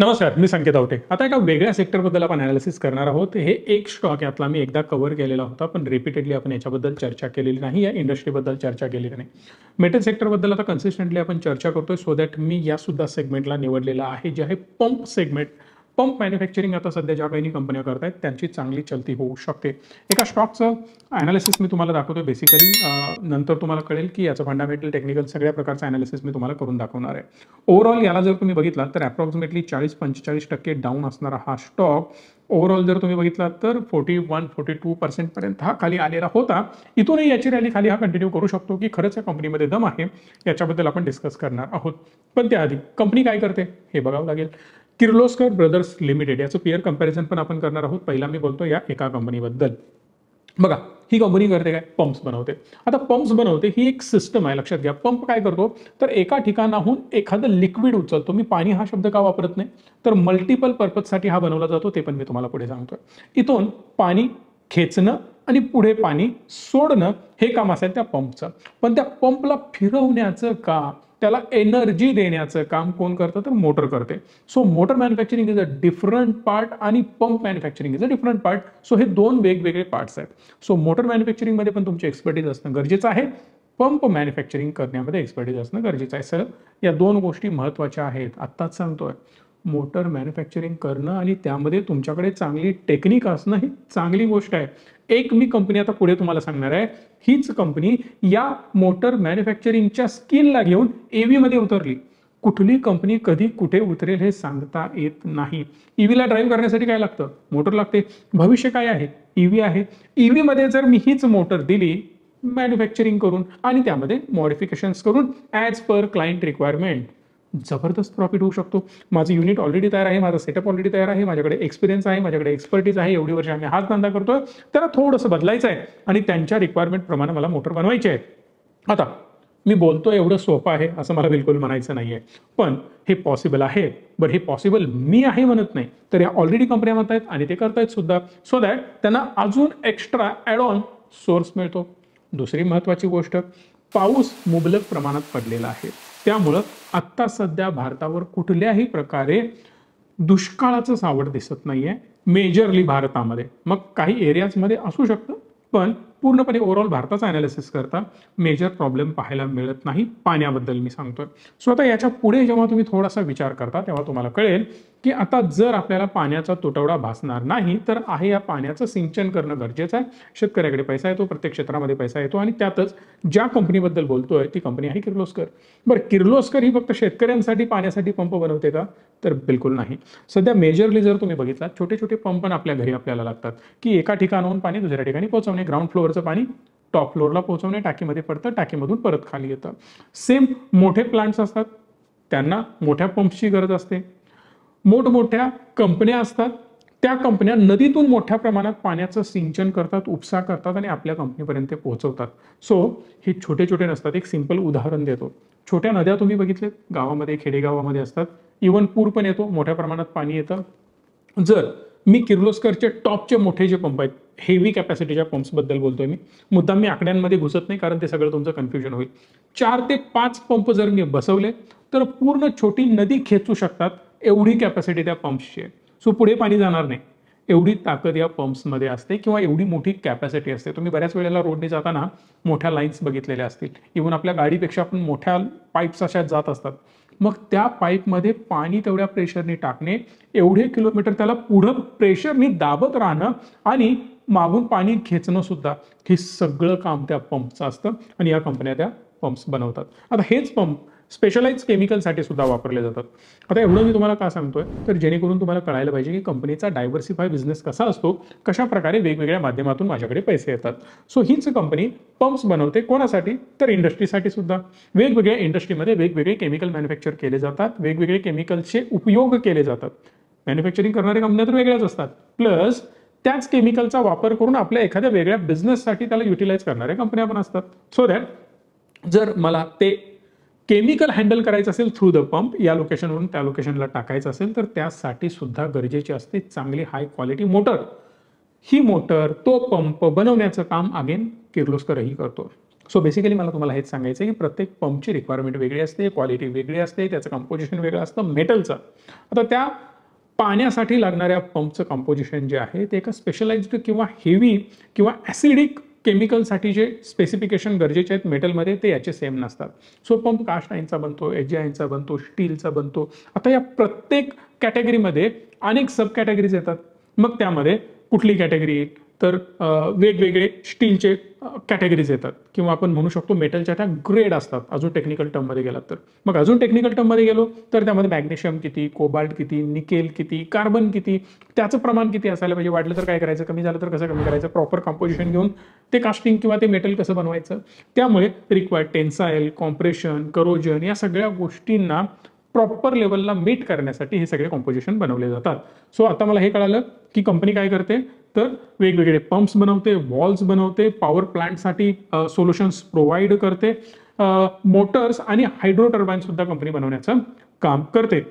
नमस्कार मी संकेत आवटे आता एका वेगळ्या सेक्टरबद्दल आपण अनालिसिस करणार आहोत हे एक स्टॉक यातला मी एकदा कव्हर केलेला होता पण रिपीटेडली आपण याच्याबद्दल चर्चा केलेली नाही या इंडस्ट्रीबद्दल चर्चा केलेली नाही मेटल सेक्टरबद्दल आता कन्सिस्टंटली आपण चर्चा करतोय सो दॅट मी यासुद्धा सेगमेंटला निवडलेला आहे जे आहे पंप सेगमेंट पंप मॅन्युफॅक्चरिंग आता सध्या ज्या काही कंपन्या करत आहेत त्यांची चांगली चलती होऊ शकते एका स्टॉकचं ॲनालिसिस मी तुम्हाला दाखवतो बेसिकली नंतर तुम्हाला कळेल की याचं फंडामेंटल टेक्निकल सगळ्या प्रकारचं ॲनालिसिस मी तुम्हाला करून दाखवणार आहे ओव्हरऑल याला जर तुम्ही बघितला तर अप्रॉक्सिमेटली चाळीस पंचेचाळीस टक्के डाऊन असणारा हा स्टॉक ओव्हरऑल जर तुम्ही बघितला तर फोर्टी वन फोर्टी टू पर्यंत हा खाली आलेला होता इथूनही याची रॅली खाली हा कंटिन्यू करू शकतो की खरंच या कंपनीमध्ये दम आहे याच्याबद्दल आपण डिस्कस करणार आहोत पण त्याआधी कंपनी काय करते हे बघावं लागेल किर्लोस्कर ब्रदर्स लिमिटेड याचं पेअर कंपॅरिझन पण आपण करणार आहोत पहिला मी बोलतो या एका कंपनीबद्दल बघा ही कंपनी करते काय पंप्स बनवते आता पंप्स बनवते ही एक सिस्टम आहे लक्षात घ्या पंप काय करतो तर एका ठिकाणाहून एखादं लिक्विड उचलतो मी पाणी हा शब्द का वापरत नाही तर मल्टिपल पर्पजसाठी हा बनवला जातो ते पण मी तुम्हाला पुढे सांगतोय इथून पाणी खेचणं आणि पुढे पाणी सोडणं हे काम असेल त्या पंपचं पण त्या पंपला फिरवण्याचं काम त्याला एनर्जी देण्याचं काम कोण करतं तर मोटर करते so motor manufacturing is a different part आणि pump manufacturing is a different part so हे दोन वेगवेगळे पार्ट्स आहेत सो मोटर मॅन्युफॅक्चरिंगमध्ये पण तुमची एक्सपर्टीज असणं गरजेचं आहे पंप मॅन्युफॅक्चरिंग करण्यामध्ये एक्सपर्टीज असणं गरजेचं आहे सर या दोन गोष्टी महत्त्वाच्या आहेत आत्ताच सांगतोय मोटर मॅन्युफॅक्चरिंग करणं आणि त्यामध्ये तुमच्याकडे चांगली टेक्निक असणं ही चांगली गोष्ट आहे एक मी कंपनी आता पुढे तुम्हाला सांगणार आहे हीच कंपनी या मोटर मॅन्युफॅक्चरिंगच्या स्किलला घेऊन मध्ये उतरली कुठली कंपनी कधी कुठे उतरेल हे सांगता येत नाही ईव्हीला e ड्राईव्ह करण्यासाठी काय लागतं मोटर लागते भविष्य काय आहे ईव्ही e आहे ईव्हीमध्ये e जर मी हीच मोटर दिली मॅन्युफॅक्चरिंग करून आणि त्यामध्ये मॉडिफिकेशन्स करून ॲज पर क्लायंट रिक्वायरमेंट जबरदस्त प्रॉफिट होऊ शकतो माझं युनिट ऑलरेडी तयार आहे माझं सेटअप ऑलरेडी तयार आहे माझ्याकडे एक्सपिरियन्स आहे माझ्याकडे एक्सपर्टीज आहे एवढी वर्ष आम्ही हाच धंदा करतोय त्याला थोडंसं बदलायचं आहे आणि त्यांच्या रिक्वायरमेंट प्रमाणे मला मोटर बनवायची आहे आता मी बोलतो एवढं सोपं आहे असं मला बिलकुल म्हणायचं नाही आहे पण हे पॉसिबल आहे बट हे पॉसिबल मी आहे म्हणत नाही तर या ऑलरेडी कंपन्या म्हणत आहेत आणि ते करतायत सुद्धा सो दॅट त्यांना अजून एक्स्ट्रा ॲड ऑन सोर्स मिळतो दुसरी महत्त्वाची गोष्ट पाऊस मुबलक प्रमाणात पडलेला आहे त्यामुळं आत्ता सध्या भारतावर कुठल्याही प्रकारे दुष्काळाचं सावट दिसत नाही आहे मेजरली भारतामध्ये मग काही एरियाजमध्ये असू शकतं पण पूर्णपणे ओव्हरऑल भारताचा अनालिसिस करता मेजर प्रॉब्लेम पाहायला मिळत नाही पाण्याबद्दल मी सांगतोय सो आता याच्या पुढे जेव्हा तुम्ही थोडासा विचार करता तेव्हा तुम्हाला कळेल की आता जर आपल्याला पाण्याचा तुटवडा भासणार नाही तर आहे या पाण्याचं सिंचन करणं गरजेचं आहे शेतकऱ्याकडे पैसा येतो प्रत्येक क्षेत्रामध्ये पैसा येतो आणि त्यातच ज्या कंपनीबद्दल बोलतोय ती कंपनी आहे किर्लोस्कर बरं किर्लोस्कर ही फक्त शेतकऱ्यांसाठी पाण्यासाठी पंप बनवते का तर बिलकुल नाही सध्या मेजरली जर तुम्ही बघितला छोटे छोटे पंप पण आपल्या घरी आपल्याला लागतात की एका ठिकाणाहून पाणी दुसऱ्या ठिकाणी पोहोचवणे ग्राउंड फ्लोअर वरचं पाणी टॉप फ्लोअरला पोहोचवणे टाकीमध्ये पडतं टाकीमधून परत खाली येतं सेम मोठे प्लांट्स असतात त्यांना मोठ्या पंप्सची गरज असते मोठमोठ्या कंपन्या असतात त्या कंपन्या नदीतून मोठ्या प्रमाणात पाण्याचं सिंचन करतात उपसा करतात आणि आपल्या कंपनीपर्यंत पोहोचवतात सो हे छोटे छोटे नसतात एक सिंपल उदाहरण देतो छोट्या नद्या तुम्ही बघितले गावामध्ये खेडेगावामध्ये असतात इवन पूर पण येतो मोठ्या प्रमाणात पाणी येतं जर मी किर्लोस्करचे टॉपचे मोठे जे पंप आहेत हेवी कॅपॅसिटीच्या पंप्सबद्दल बोलतोय मी मुद्दा मी आकड्यांमध्ये घुसत नाही कारण ते सगळं तुमचं कन्फ्युजन होईल चार ते पाच पंप जर मी बसवले तर पूर्ण छोटी नदी खेचू शकतात एवढी कॅपॅसिटी त्या पंप्सची आहे सो पुढे पाणी जाणार नाही एवढी ताकद या पंप्समध्ये असते किंवा एवढी मोठी कॅपॅसिटी असते तुम्ही बऱ्याच वेळेला रोडने जाताना मोठ्या लाईन्स बघितलेल्या असतील इव्हन आपल्या गाडीपेक्षा आपण मोठ्या पाईप्स अशा जात असतात मग त्या पाईपमध्ये पाणी तेवढ्या प्रेशरने टाकणे एवढे किलोमीटर त्याला पुढं मी दाबत राहणं आणि मागून पाणी खेचणं सुद्धा हे सगळं काम त्या पंपचं असतं आणि या कंपन्या त्या पंप्स बनवतात आता हेच पंप स्पेशलाइज केमिकलसाठी सुद्धा वापरले जातात आता एवढं मी तुम्हाला का सांगतोय तर जेणेकरून तुम्हाला कळायला पाहिजे की कंपनीचा डायव्हर्सिफाय बिझनेस कसा असतो कशा प्रकारे वेगवेगळ्या माध्यमातून माझ्याकडे पैसे येतात सो हीच कंपनी पंप्स बनवते कोणासाठी तर इंडस्ट्रीसाठी सुद्धा वेगवेगळ्या इंडस्ट्रीमध्ये वेगवेगळे केमिकल मॅन्युफॅक्चर केले जातात वेगवेगळे केमिकलचे उपयोग केले जातात मॅन्युफॅक्चरिंग करणाऱ्या कंपन्या तर वेगळ्याच असतात प्लस त्याच केमिकलचा वापर करून आपल्या एखाद्या वेगळ्या बिझनेससाठी त्याला युटिलाइज करणाऱ्या कंपन्या पण असतात सो दॅट जर मला ते केमिकल हँडल करायचं असेल थ्रू द पंप या लोकेशनवरून त्या लोकेशनला टाकायचं असेल तर त्यासाठी सुद्धा गरजेची असते चांगली हाय क्वालिटी मोटर ही मोटर तो पंप बनवण्याचं काम अगेन किर्लोस्करही करतो सो बेसिकली मला तुम्हाला हेच सांगायचं आहे की प्रत्येक पंपची रिक्वायरमेंट वेगळी असते क्वालिटी वेगळी असते त्याचं कंपोजिशन वेगळं असतं मेटलचं आता त्या पाण्यासाठी लागणाऱ्या पंपचं कंपोजिशन जे आहे ते एका स्पेशलाइज्ड किंवा हेवी किंवा ॲसिडिक केमिकलसाठी जे स्पेसिफिकेशन गरजेचे आहेत मेटलमध्ये ते याचे सेम नसतात सो पंप कास्ट आयनचा बनतो एच बनतो स्टीलचा बनतो आता या प्रत्येक कॅटेगरीमध्ये अनेक सब कॅटेगरीज येतात मग त्यामध्ये कुठली कॅटेगरी येईल तर वेगवेगळे स्टीलचे कॅटेगरीज येतात किंवा आपण म्हणू शकतो मेटलच्या त्या ग्रेड असतात अजून टेक्निकल टर्ममध्ये गेलात तर मग अजून टेक्निकल टर्ममध्ये गेलो तर त्यामध्ये मॅग्नेशियम किती कोबाल्ट किती निकेल किती कार्बन किती त्याचं प्रमाण किती असायला पाहिजे वाढलं तर काय करायचं कमी झालं तर कसं कमी करायचं प्रॉपर कॉम्पोजिशन घेऊन ते कास्टिंग किंवा ते मेटल कसं बनवायचं त्यामुळे रिक्वायर्ड टेन्सायल कॉम्प्रेशन करोजन या सगळ्या गोष्टींना प्रॉपर लेवलला मीट करण्यासाठी हे सगळे कॉम्पोजिशन बनवले जातात सो आता मला हे कळालं की कंपनी काय करते तर वेगवेगळे पंप्स बनवते वॉल्स बनवते पॉवर प्लांटसाठी सोल्युशन्स प्रोव्हाइड करते मोटर्स आणि हायड्रो सुद्धा कंपनी बनवण्याचं काम करते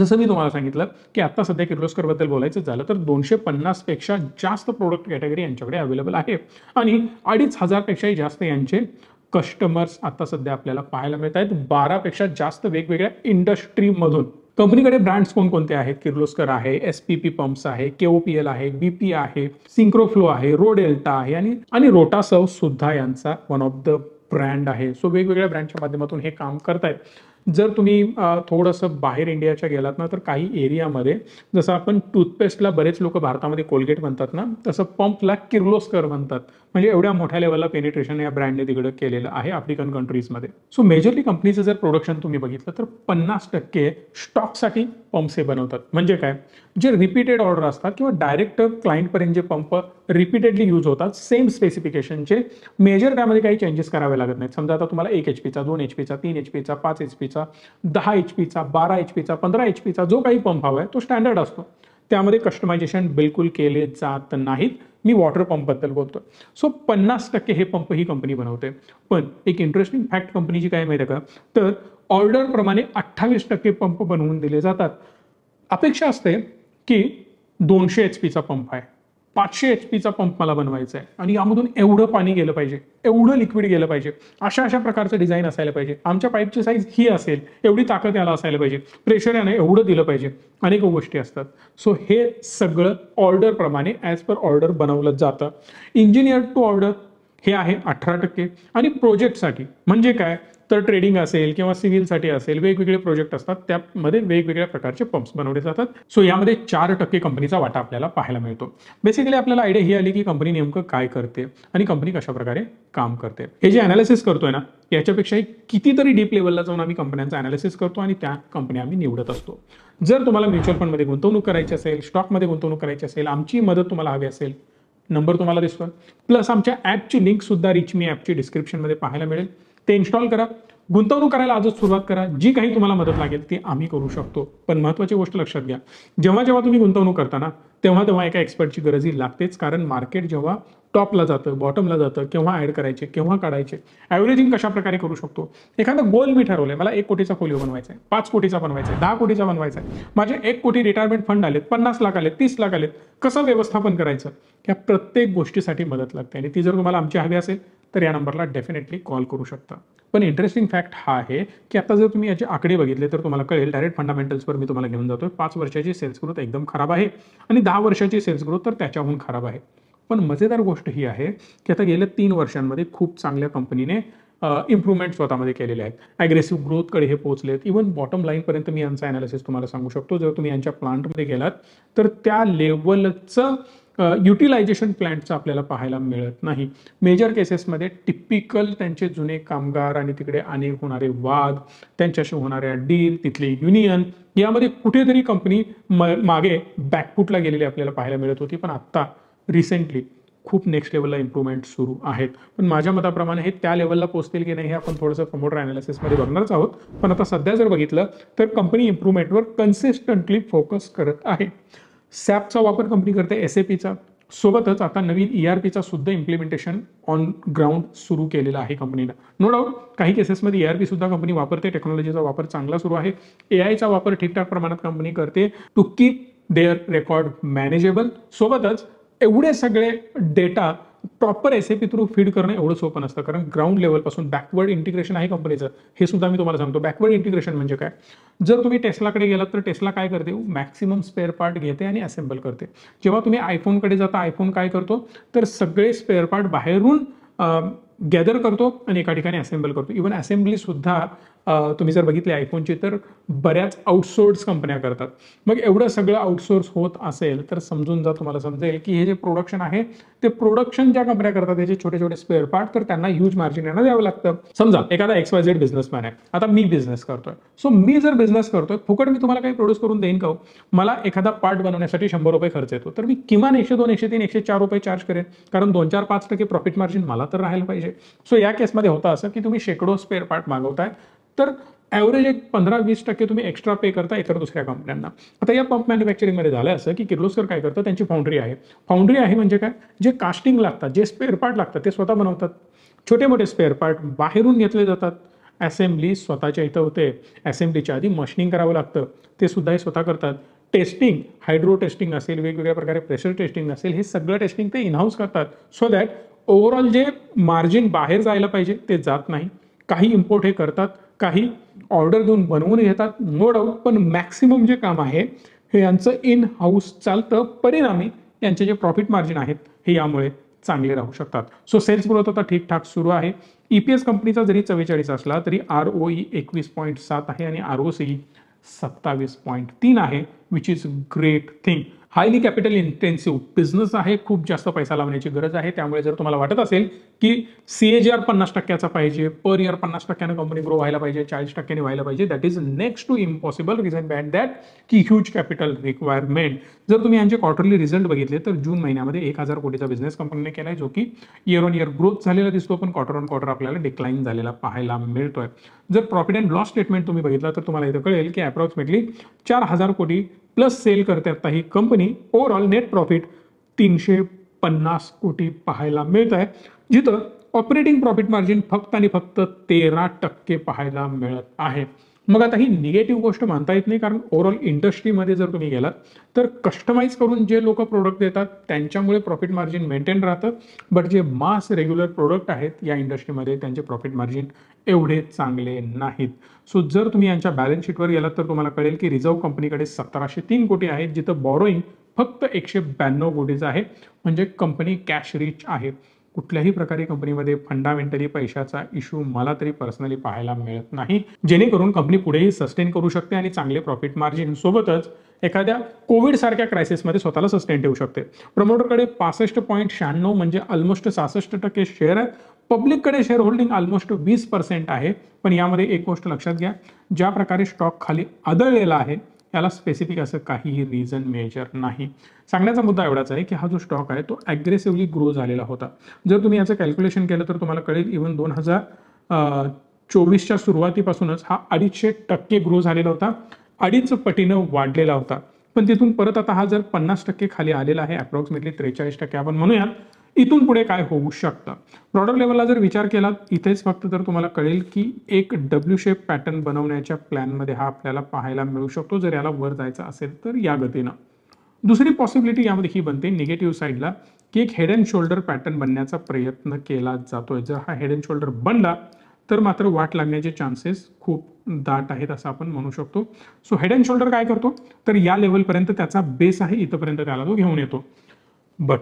जसं मी तुम्हाला सांगितलं की आता सध्या बद्दल बोलायचं झालं तर दोनशे पेक्षा जास्त प्रोडक्ट कॅटेगरी यांच्याकडे अवेलेबल आहे आणि अडीच हजारपेक्षाही जास्त यांचे कस्टमर्स आता सध्या आपल्याला पाहायला मिळत आहेत बारापेक्षा जास्त वेगवेगळ्या इंडस्ट्रीमधून कंपनीकडे ब्रँड्स कोणकोणते आहेत किर्लोस्कर आहे एस पी पी पंप्स आहे केओपीएल आहे बीपी आहे सिंक्रोफ्लो आहे रोड एल्टा आहे आणि आणि रोटासव सुद्धा यांचा वन ऑफ द ब्रँड आहे सो वेगवेगळ्या ब्रँडच्या माध्यमातून हे काम करतायत जर तुम्ही थोडंसं बाहेर इंडियाच्या गेलात ना तर काही एरियामध्ये जसं आपण टूथपेस्टला बरेच लोक भारतामध्ये कोलगेट म्हणतात ना तसं पंपला किर्लोस्कर म्हणतात म्हणजे एवढ्या मोठ्या लेवलला पेनिट्रेशन या ब्रँडने तिकडं केलेलं आहे आफ्रिकन कंट्रीजमध्ये सो मेजरली कंपनीचं जर प्रोडक्शन तुम्ही बघितलं तर पन्नास टक्के स्टॉकसाठी पंप्स हे बनवतात म्हणजे काय जे रिपीटेड ऑर्डर असतात किंवा डायरेक्ट क्लाइंटपर्यंत जे पंप रिपीटेडली यूज होतात सेम स्पेसिफिकेशनचे मेजर त्यामध्ये काही चेंजेस करावे लागत नाहीत समजा आता तुम्हाला एक एच पीचा दोन एच पीचा तीन एच पीचा पाच एच पीचा दहा एच पीचा बारा एच पीचा पंधरा एच पीचा जो काही पंप हवा आहे तो स्टँडर्ड असतो त्यामध्ये कस्टमायझेशन बिलकुल केले जात नाहीत मी वॉटर पंपबद्दल बोलतोय सो पन्नास टक्के हे पंप ही कंपनी बनवते पण एक इंटरेस्टिंग फॅक्ट कंपनीची काय माहिती का तर प्रमाणे अठ्ठावीस टक्के पंप बनवून दिले जातात अपेक्षा असते की दोनशे एच पीचा पंप आहे पाचशे एच पीचा पंप मला बनवायचा आहे आणि यामधून एवढं पाणी गेलं पाहिजे एवढं लिक्विड गेलं पाहिजे अशा अशा प्रकारचं डिझाईन असायला पाहिजे आमच्या पाईपची साईज ही असेल एवढी ताकद याला असायला पाहिजे प्रेशर याने एवढं दिलं पाहिजे अनेक गोष्टी असतात सो हे सगळं ऑर्डर प्रमाणे ॲज पर ऑर्डर बनवलं जातं इंजिनियर टू ऑर्डर हे आहे अठरा टक्के आणि प्रोजेक्टसाठी म्हणजे काय तर ट्रेडिंग असेल किंवा सिव्हिलसाठी असेल वेगवेगळे प्रोजेक्ट असतात त्यामध्ये वेगवेगळ्या प्रकारचे पंप्स बनवले जातात सो यामध्ये चार टक्के कंपनीचा वाटा आपल्याला पाहायला मिळतो बेसिकली आपल्याला आयडिया ही आली की कंपनी नेमकं काय करते आणि कंपनी कशा प्रकारे काम करते हे जे अनालिसिस करतोय ना याच्यापेक्षाही कितीतरी डीप लेवलला जाऊन आम्ही कंपन्यांचा अनालिसिस करतो आणि त्या कंपन्या आम्ही निवडत असतो जर तुम्हाला म्युच्युअल फंडमध्ये गुंतवणूक करायची असेल स्टॉकमध्ये गुंतवणूक करायची असेल आमची मदत तुम्हाला हवी असेल नंबर तुम्हाला दिसतोय प्लस आमच्या ॲपची लिंकसुद्धा रिचमी ॲपची डिस्क्रिप्शनमध्ये पाहायला मिळेल ते इन्स्टॉल करा गुंतवणूक करायला आजच सुरुवात करा जी काही तुम्हाला मदत लागेल ती आम्ही करू शकतो पण महत्वाची गोष्ट लक्षात घ्या जेव्हा जेव्हा तुम्ही गुंतवणूक करताना तेव्हा तेव्हा एका एक्सपर्टची ही लागतेच कारण मार्केट जेव्हा टॉपला जातं बॉटमला जातं केव्हा ॲड करायचे केव्हा काढायचे ॲव्हरेजिंग कशाप्रकारे करू शकतो एखादा गोल मी ठरवलं मला एक कोटीचा फोलिओ बनवायचा आहे पाच कोटीचा बनवायचा आहे दहा कोटीचा बनवायचा आहे माझे एक कोटी रिटायरमेंट फंड आलेत पन्नास लाख आलेत तीस लाख आलेत कसं व्यवस्थापन करायचं या प्रत्येक गोष्टीसाठी मदत लागते आणि ती जर तुम्हाला आमची हवी असेल तर या नंबरला डेफिनेटली कॉल करू शकता पण इंटरेस्टिंग फॅक्ट हा आहे की आता जर तुम्ही याचे आकडे बघितले तर तुम्हाला कळेल डायरेक्ट फंडामेंटल्सवर मी तुम्हाला घेऊन जातो पाच वर्षाची सेल्स ग्रोथ एकदम खराब आहे आणि दहा वर्षाची सेल्स ग्रोथ तर त्याच्याहून खराब आहे पण मजेदार गोष्ट ही आहे की आता गेल्या तीन वर्षांमध्ये खूप चांगल्या कंपनीने इम्प्रुव्हमेंट स्वतःमध्ये केलेले आहेत ॲग्रेसिव्ह ग्रोथकडे हे पोहोचलेत इव्हन बॉटम लाईनपर्यंत मी यांचा ॲनालिसिस तुम्हाला सांगू शकतो जर तुम्ही यांच्या प्लांटमध्ये गेलात तर त्या लेवलचं युटिलायझेशन प्लॅन्टचं आपल्याला पाहायला मिळत नाही मेजर केसेसमध्ये टिपिकल त्यांचे जुने कामगार आणि तिकडे अनेक होणारे वाद त्यांच्याशी होणाऱ्या डील तिथले युनियन यामध्ये कुठेतरी कंपनी मागे बॅकफूटला गेलेली आपल्याला पाहायला मिळत होती पण आत्ता रिसेंटली खूप नेक्स्ट लेवलला इम्प्रुव्हमेंट सुरू आहेत पण माझ्या मताप्रमाणे हे त्या लेवलला पोहोचतील की नाही हे आपण थोडंसं प्रमोटर अनालिसिसमध्ये बघणारच आहोत पण आता सध्या जर बघितलं तर कंपनी इम्प्रुव्हमेंटवर कन्सिस्टंटली फोकस करत आहे सॅपचा वापर कंपनी करते एस ए पीचा सोबतच आता नवीन ई e आर पीचा सुद्धा इम्प्लिमेंटेशन ऑन ग्राउंड सुरू केलेला आहे कंपनीनं नो डाऊट काही केसेसमध्ये ई आर पी सुद्धा कंपनी वापरते टेक्नॉलॉजीचा वापर चांगला सुरू आहे ए आयचा वापर ठीकठाक प्रमाणात कंपनी करते to keep their record manageable सोबतच एवढे सगळे data proper S A through feed करणं एवढं सोपं असतं कारण ग्राउंड लेवलपासून बॅकवर्ड इंटिग्रेशन आहे कंपनीचं हे सुद्धा मी तुम्हाला सांगतो बॅकवर्ड इंटिग्रेशन म्हणजे काय जर तुम्ही टेस्लाकडे गेलात तर टेस्ला काय करते मॅक्सिमम स्पेअर पार्ट घेते आणि असेंबल करते जेव्हा तुम्ही आयफोनकडे जाता आयफोन काय करतो तर सगळे स्पेअर पार्ट बाहेरून गॅदर करतो आणि एका ठिकाणी असेंबल करतो इवन असेंब्लीसुद्धा तुम्ही जर बघितले आयफोनची तर बऱ्याच आउटसोर्स कंपन्या करतात मग एवढं सगळं आउटसोर्स होत असेल तर समजून जा तुम्हाला समजेल की हे जे प्रोडक्शन आहे ते प्रोडक्शन ज्या कंपन्या करतात त्याचे छोटे छोटे स्पेअर पार्ट तर त्यांना ह्यूज मार्जिन यांना द्यावं लागतं समजा एखादा एक्सवायझेड बिझनेसमॅन आहे आता मी बिझनेस करतोय सो मी जर बिझनेस करतोय फुकट मी तुम्हाला काही प्रोड्यूस करून देईन का हो? मला एखादा पार्ट बनवण्यासाठी शंभर रुपये खर्च येतो तर मी किमान एकशे दोन एकशे तीन एकशे चार रुपये चार्ज करेन कारण दोन चार पाच टक्के प्रॉफिट मार्जिन मला तर राहायला पाहिजे सो या केसमध्ये होतं असं की तुम्ही शेकडो स्पेअर पार्ट मागवताय तर ॲव्हरेज एक पंधरा वीस टक्के तुम्ही एक्स्ट्रा पे करता इतर दुसऱ्या कंपन्यांना आता या पंप मॅन्युफॅक्चरिंगमध्ये झालं असं की किर्लोस्कर काय करतं त्यांची फाउंड्री आहे फाउंड्री आहे म्हणजे काय जे कास्टिंग लागतात जे स्पेअर पार्ट लागतात ते स्वतः बनवतात छोटे मोठे स्पेअर पार्ट बाहेरून घेतले जातात असेंब्ली स्वतःच्या इथं होते असेंब्लीच्या आधी मशनिंग करावं लागतं ते सुद्धा हे स्वतः करतात टेस्टिंग हायड्रो टेस्टिंग असेल वेगवेगळ्या प्रकारे प्रेशर टेस्टिंग असेल हे सगळं टेस्टिंग ते इनहाऊस करतात सो दॅट ओव्हरऑल जे मार्जिन बाहेर जायला पाहिजे ते जात नाही काही इम्पोर्ट हे करतात काही ऑर्डर देऊन बनवून घेतात नो डाऊट पण मॅक्सिमम जे काम आहे हे यांचं इन हाऊस चालतं परिणामी यांचे जे प्रॉफिट मार्जिन आहेत हे यामुळे चांगले राहू शकतात सो सेल्स ग्रोथ आता ठीकठाक सुरू आहे ई पी एस कंपनीचा जरी चव्वेचाळीस असला तरी आर ओ ई एकवीस पॉईंट सात आहे आणि आर ओ सी सत्तावीस पॉईंट तीन आहे which is great thing highly capital intensive business आहे खूप जास्त पैसा लावण्याची गरज आहे त्यामुळे जर तुम्हाला वाटत असेल की सी आर पन्नास टक्क्याचा पाहिजे पर इयर पन्नास टक्क्याने कंपनी ग्रो व्हायला पाहिजे चाळीस टक्क्याने व्हायला पाहिजे that is next to impossible reason but that की ह्यूज कॅपिटल रिक्वायरमेंट जर तुम्ही यांचे क्वार्टरली रिझल्ट बघितले तर जून महिन्यामध्ये एक हजार कोटीचा बिझनेस कंपनीने केला आहे जो की इयर ऑन इयर ग्रोथ झालेला दिसतो पण क्वार्टर ऑन क्वार्टर आपल्याला डिक्लाईन झालेला पाहायला मिळतोय जर प्रॉफिट अँड लॉस स्टेटमेंट तुम्ही बघितला तर तुम्हाला इथं कळेल की अप्रॉक्सिमेटली चार हजार कोटी प्लस सेल करते ही कंपनी ओव्हरऑल नेट प्रॉफिट तीनशे पन्नास कोटी पाहायला मिळत आहे जिथं ऑपरेटिंग प्रॉफिट मार्जिन फक्त आणि फक्त तेरा टक्के पाहायला मिळत आहे मग आता ही निगेटिव्ह गोष्ट मानता येत नाही कारण ओव्हरऑल इंडस्ट्रीमध्ये जर तुम्ही गेलात तर कस्टमाइज करून जे लोक प्रोडक्ट देतात त्यांच्यामुळे प्रॉफिट मार्जिन मेंटेन राहतं बट जे मास रेग्युलर प्रोडक्ट आहेत या इंडस्ट्रीमध्ये त्यांचे प्रॉफिट मार्जिन एवढे चांगले नाहीत सो जर तुम्ही यांच्या बॅलन्स शीटवर गेलात तर तुम्हाला कळेल की रिझर्व्ह कंपनीकडे सतराशे तीन कोटी आहेत जिथं बॉरोईंग फक्त एकशे ब्याण्णव कोटीचं आहे म्हणजे कंपनी कॅश रिच आहे कुठल्याही प्रकारे कंपनीमध्ये फंडामेंटली पैशाचा इश्यू मला तरी पर्सनली पाहायला मिळत नाही जेणेकरून कंपनी पुढेही सस्टेन करू शकते आणि चांगले प्रॉफिट मार्जिन सोबतच एखाद्या कोविड सारख्या क्रायसिसमध्ये स्वतःला सस्टेन ठेवू शकते प्रमोटरकडे पासष्ट पॉईंट शहाण्णव म्हणजे ऑलमोस्ट सहासष्ट टक्के शेअर आहेत पब्लिककडे शेअर होल्डिंग ऑलमोस्ट वीस पर्सेंट आहे पण यामध्ये एक गोष्ट लक्षात घ्या ज्या प्रकारे स्टॉक खाली आदळलेला आहे याला स्पेसिफिक असं काहीही रिझन मेजर नाही सांगण्याचा मुद्दा एवढाच आहे की हा जो स्टॉक आहे तो ॲग्रेसिव्हली ग्रो झालेला होता जर तुम्ही याचं कॅल्क्युलेशन केलं तर तुम्हाला कळेल इव्हन दोन हजार चोवीसच्या सुरुवातीपासूनच हा अडीचशे टक्के ग्रो झालेला होता अडीच पटीनं वाढलेला होता पण तिथून परत आता हा जर पन्नास टक्के खाली आलेला आहे अप्रॉक्सिमेटली त्रेचाळीस टक्के आपण म्हणूयात इथून पुढे काय होऊ शकतं प्रॉडक्ट लेवलला जर विचार केला इथेच फक्त तर तुम्हाला कळेल की एक डब्ल्यू शेप पॅटर्न बनवण्याच्या प्लॅनमध्ये हा आपल्याला पाहायला मिळू शकतो जर याला वर जायचा असेल तर या गतीनं दुसरी पॉसिबिलिटी यामध्ये ही बनते निगेटिव्ह साईडला की एक हेड अँड शोल्डर पॅटर्न बनण्याचा प्रयत्न केला जातोय जर हा हेड अँड शोल्डर बनला तर मात्र वाट लागण्याचे चान्सेस खूप दाट आहेत असं आपण म्हणू शकतो सो हेड अँड शोल्डर काय करतो तर या लेवलपर्यंत त्याचा बेस आहे इथंपर्यंत त्याला तो घेऊन येतो बट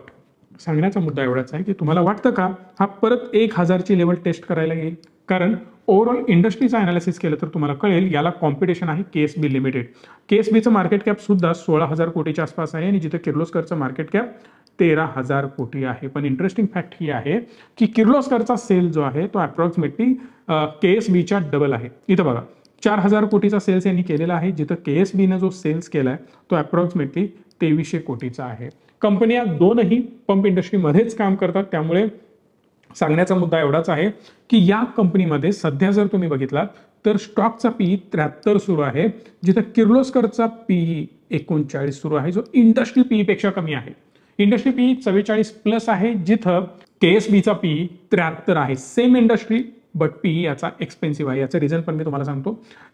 सांगण्याचा मुद्दा एवढाच आहे की तुम्हाला वाटतं का हा परत एक हजारची लेवल टेस्ट करायला येईल कारण ओव्हरऑल इंडस्ट्रीचा अनालिसिस केलं तर तुम्हाला कळेल याला कॉम्पिटिशन आहे K S B limited K S बीचं मार्केट सुद्धा सोळा हजार कोटीच्या आसपास आहे आणि जिथं किर्लोस्करचं मार्केट कॅप तेरा हजार कोटी आहे पण इंटरेस्टिंग फॅक्ट ही आहे की किर्लोस्करचा सेल जो आहे तो अप्रॉक्सिमेटली के एस बीच्या डबल आहे इथं बघा चार हजार कोटीचा सेल्स यांनी केलेला आहे जिथं के एस बीनं जो सेल्स केला आहे तो अप्रॉक्सिमेटली तेवीसशे कोटीचा आहे कंपन्या दोनही पंप इंडस्ट्रीमध्येच काम करतात त्यामुळे सांगण्याचा मुद्दा एवढाच आहे की या कंपनीमध्ये सध्या जर तुम्ही बघितलात तर स्टॉकचा पी त्र्याहत्तर सुरू आहे जिथं किर्लोस्करचा पी एकोणचाळीस सुरू आहे जो इंडस्ट्री पेक्षा कमी आहे इंडस्ट्री पी चव्वेचाळीस प्लस आहे जिथं के एस बीचा पीई त्र्याहत्तर आहे सेम इंडस्ट्री बट पी याचा एक्सपेन्सिव्ह आहे याचं रिझन पण मी तुम्हाला सांगतो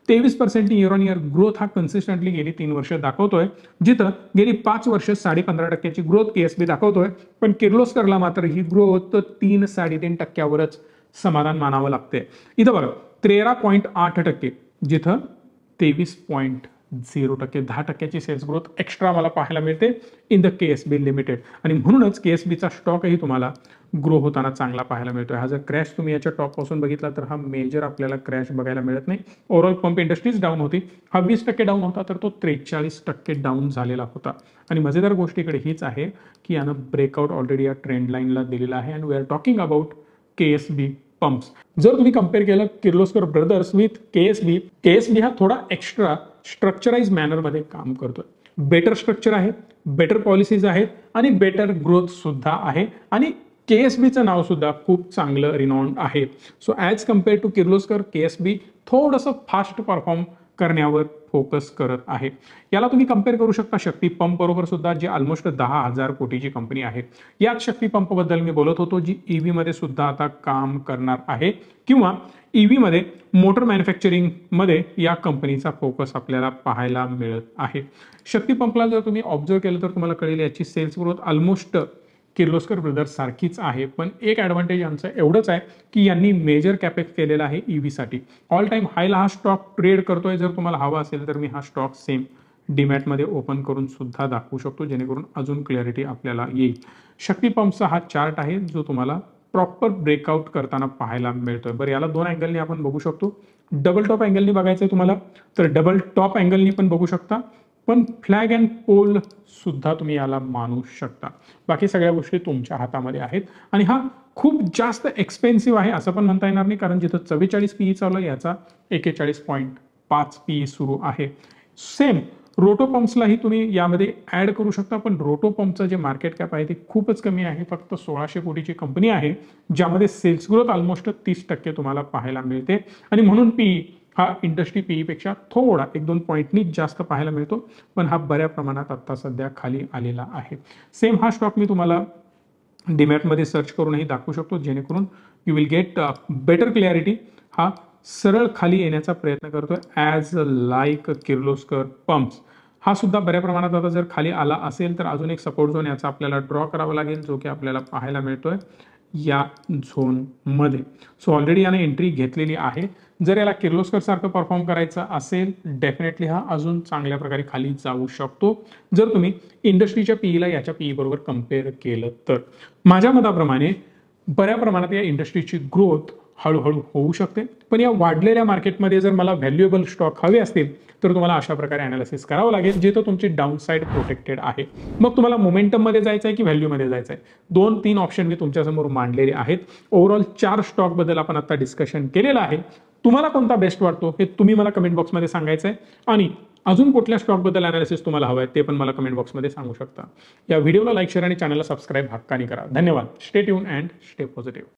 तेवीस percent year on year growth हा कन्सिस्टंटली गेली तीन वर्ष दाखवतोय जिथं गेली पाच वर्ष साडे पंधरा टक्क्याची ग्रोथ के एस बी दाखवतोय पण किर्लोस्करला मात्र ही ग्रोथ तीन साडेतीन टक्क्यावरच समाधान मानावं लागते इथं बघा तेरा पॉईंट आठ टक्के जिथं तेवीस पॉईंट झिरो टक्के दहा टक्क्याची सेल्स ग्रोथ एक्स्ट्रा मला पाहायला मिळते in the K S B limited आणि म्हणूनच के एस बीचा स्टॉकही तुम्हाला ग्रो होताना चांगला पाहायला मिळतो हा जर क्रॅश तुम्ही याच्या टॉकपासून बघितला तर हा मेजर आपल्याला क्रॅश बघायला मिळत नाही ओव्हरऑल पंप इंडस्ट्रीज डाऊन होती हा वीस टक्के डाऊन होता तर तो त्रेचाळीस टक्के डाऊन झालेला होता आणि मजेदार गोष्टीकडे हीच आहे की यानं ब्रेकआउट ऑलरेडी या ट्रेंड लाईनला दिलेला आहे and we are talking about K S B pumps जर तुम्ही कम्पेअर केलं Kirloskar brothers with K S B K S B हा थोडा एक्स्ट्रा स्ट्रक्चराईज मॅनरमध्ये काम करतोय बेटर स्ट्रक्चर आहे बेटर पॉलिसीज आहेत आणि बेटर ग्रोथ सुद्धा आहे आणि के एस बीचं सुद्धा खूप चांगलं रिनॉन्ड आहे so as compare to Kirloskar K S B थोडंसं फास्ट परफॉर्म करण्यावर फोकस करत आहे याला तुम्ही कंपेअर करू शकता शक्ती पंप बरोबर सुद्धा जी ऑलमोस्ट दहा हजार कोटीची कंपनी आहे याच शक्ती बद्दल मी बोलत होतो जी ईव्ही e मध्ये सुद्धा आता काम करणार आहे किंवा ईव्ही e मध्ये मोटर मॅन्युफॅक्चरिंग मध्ये या कंपनीचा फोकस आपल्याला पाहायला मिळत आहे शक्ती पंपला जर तुम्ही ऑब्झर्व केलं तर तुम्हाला कळेल याची sales growth almost Kirloskar brothers सारखीच आहे पण एक ॲडव्हान्टेज यांचं एवढंच आहे की यांनी मेजर कॅपेक्स केलेला आहे ई व्हीसाठी ऑल टाईम हायला हा स्टॉक ट्रेड करतोय जर तुम्हाला हवा असेल तर मी हा स्टॉक सेम डीमॅटमध्ये ओपन करून सुद्धा दाखवू शकतो जेणेकरून अजून क्लॅरिटी आपल्याला येईल शक्ती पंपचा हा चार्ट आहे जो तुम्हाला प्रॉपर ब्रेकआउट करताना पाहायला मिळतोय बरं याला दोन अँगलनी आपण बघू शकतो डबल टॉप अँगलनी बघायचं आहे तुम्हाला तर डबल टॉप अँगलनी पण बघू शकता पण फ्लॅग अँड पोल सुद्धा तुम्ही याला मानू शकता बाकी सगळ्या गोष्टी तुमच्या हातामध्ये आहेत आणि हा खूप जास्त एक्सपेन्सिव्ह आहे असं पण म्हणता येणार नाही कारण जिथं चव्वेचाळीस पी ई e चालू आहे याचा एकेचाळीस पॉईंट पाच पी ई e सुरू आहे सेम रोटो पंप्सलाही तुम्ही यामध्ये ॲड करू शकता पण रोटो पंपचं जे मार्केट कॅप आहे ते खूपच कमी आहे फक्त सोळाशे कोटीची कंपनी आहे ज्यामध्ये सेल्स ग्रोथ ऑलमोस्ट तीस टक्के तुम्हाला पाहायला मिळते आणि म्हणून पी हा इंडस्ट्री पीईपेक्षा थोडा एक दोन पॉईंटनी जास्त पाहायला मिळतो पण हा बऱ्या प्रमाणात आत्ता सध्या खाली आलेला आहे सेम हा स्टॉक मी तुम्हाला डिमॅटमध्ये सर्च करूनही दाखवू शकतो जेणेकरून you will get better clarity हा सरळ खाली येण्याचा प्रयत्न करतोय ॲज लाईक किर्लोस्कर पंप्स हा सुद्धा बऱ्या प्रमाणात आता जर खाली आला असेल तर अजून एक सपोर्ट झोन याचा आपल्याला ड्रॉ करावा लागेल जो की आपल्याला पाहायला मिळतोय या झोनमध्ये सो ऑलरेडी याने एंट्री घेतलेली आहे जर याला किर्लोस्कर सारखं परफॉर्म करायचं असेल डेफिनेटली हा अजून चांगल्या प्रकारे खाली जाऊ शकतो जर तुम्ही इंडस्ट्रीच्या पीईला e याच्या पीई e बरोबर कम्पेअर केलं तर माझ्या मताप्रमाणे बऱ्या प्रमाणात या इंडस्ट्रीची ग्रोथ हळूहळू होऊ शकते पण या वाढलेल्या मार्केटमध्ये जर मला व्हॅल्युएबल स्टॉक हवे असतील तर तुम्हाला अशा प्रकारे अनालिसिस करावं लागेल जे तो तुमची डाऊनसाईड प्रोटेक्टेड आहे मग तुम्हाला मोमेंटममध्ये जायचं आहे की व्हॅल्यूमध्ये जायचं आहे दोन तीन ऑप्शन मी तुमच्यासमोर मांडलेले आहेत ओव्हरऑल चार स्टॉकबद्दल आपण आता डिस्कशन केलेलं आहे तुम्हाला कोणता बेस्ट वाटतो हे तुम्ही मला कमेंट बॉक्समध्ये सांगायचं आहे आणि अजून कुठल्या स्टॉकबद्दल अनालिसिस तुम्हाला हवं आहे ते पण मला कमेंट बॉक्समध्ये सांगू शकता या व्हिडिओला लाईक शेअर आणि चॅनलला सबस्क्राईब हक्कानी करा धन्यवाद stay tune and stay positive